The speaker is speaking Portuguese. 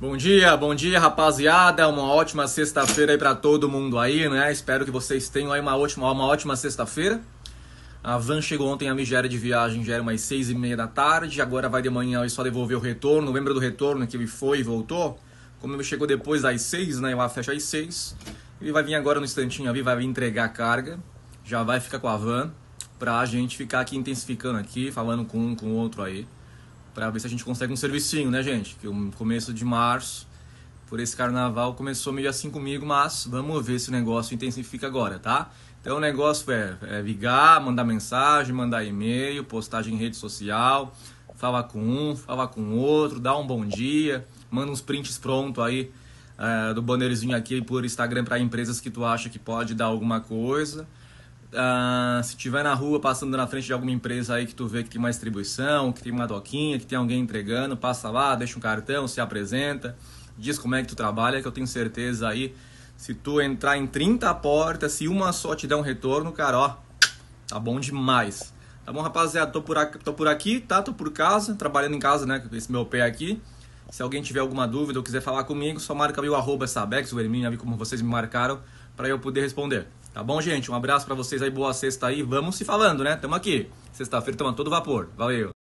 Bom dia, bom dia, rapaziada. Uma ótima sexta-feira aí para todo mundo aí, né? Espero que vocês tenham aí uma ótima, uma ótima sexta-feira. A van chegou ontem a Nigéria de viagem, já era umas seis e meia da tarde. Agora vai de manhã e só devolver o retorno. Lembra do retorno que ele foi e voltou? Como ele chegou depois das seis, né? Eu fecha às seis. Ele vai vir agora no instantinho ali, vai vir entregar a carga. Já vai ficar com a van pra gente ficar aqui intensificando aqui, falando com um com o outro aí para ver se a gente consegue um servicinho, né, gente? Que o começo de março, por esse carnaval, começou meio assim comigo, mas vamos ver se o negócio intensifica agora, tá? Então o negócio é, é ligar, mandar mensagem, mandar e-mail, postagem em rede social, falar com um, falar com outro, dar um bom dia, manda uns prints pronto aí é, do bannerzinho aqui por Instagram para empresas que tu acha que pode dar alguma coisa. Uh, se tiver na rua passando na frente de alguma empresa aí que tu vê que tem uma distribuição, que tem uma doquinha, que tem alguém entregando, passa lá, deixa um cartão, se apresenta, diz como é que tu trabalha, que eu tenho certeza aí, se tu entrar em 30 portas, se uma só te der um retorno, cara, ó, tá bom demais. Tá bom, rapaziada? Tô por aqui, tô por aqui tá? Tô por casa, trabalhando em casa, né? Com esse meu pé aqui. Se alguém tiver alguma dúvida ou quiser falar comigo, só marca o arroba Sabex, o Hermínio, né, como vocês me marcaram, para eu poder responder. Tá bom, gente? Um abraço para vocês aí, boa sexta aí. Vamos se falando, né? Tamo aqui. Sexta-feira tamo a todo vapor. Valeu!